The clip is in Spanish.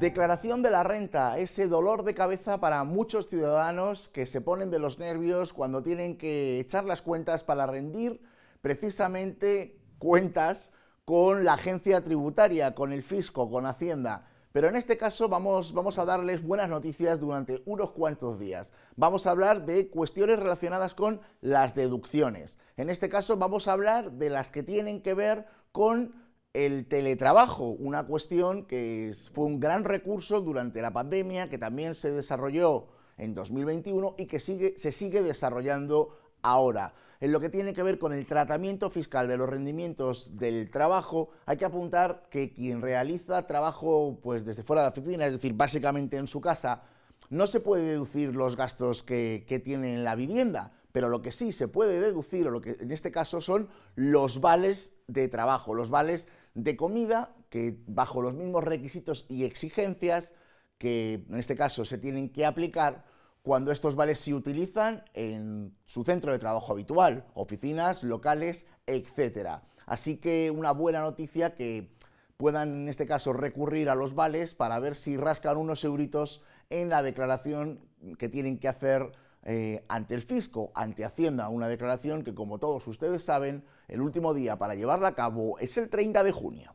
Declaración de la renta, ese dolor de cabeza para muchos ciudadanos que se ponen de los nervios cuando tienen que echar las cuentas para rendir precisamente cuentas con la agencia tributaria, con el fisco, con Hacienda. Pero en este caso vamos, vamos a darles buenas noticias durante unos cuantos días. Vamos a hablar de cuestiones relacionadas con las deducciones. En este caso vamos a hablar de las que tienen que ver con el teletrabajo, una cuestión que fue un gran recurso durante la pandemia, que también se desarrolló en 2021 y que sigue, se sigue desarrollando ahora. En lo que tiene que ver con el tratamiento fiscal de los rendimientos del trabajo, hay que apuntar que quien realiza trabajo pues desde fuera de la oficina, es decir, básicamente en su casa, no se puede deducir los gastos que, tiene en la vivienda, pero lo que sí se puede deducir, o lo que en este caso son los vales de trabajo, los vales de comida que bajo los mismos requisitos y exigencias que en este caso se tienen que aplicar cuando estos vales se utilizan en su centro de trabajo habitual, oficinas, locales, etc. Así que una buena noticia que puedan en este caso recurrir a los vales para ver si rascan unos euritos en la declaración que tienen que hacer eh, ante el fisco, ante Hacienda, una declaración que, como todos ustedes saben, el último día para llevarla a cabo es el 30 de junio.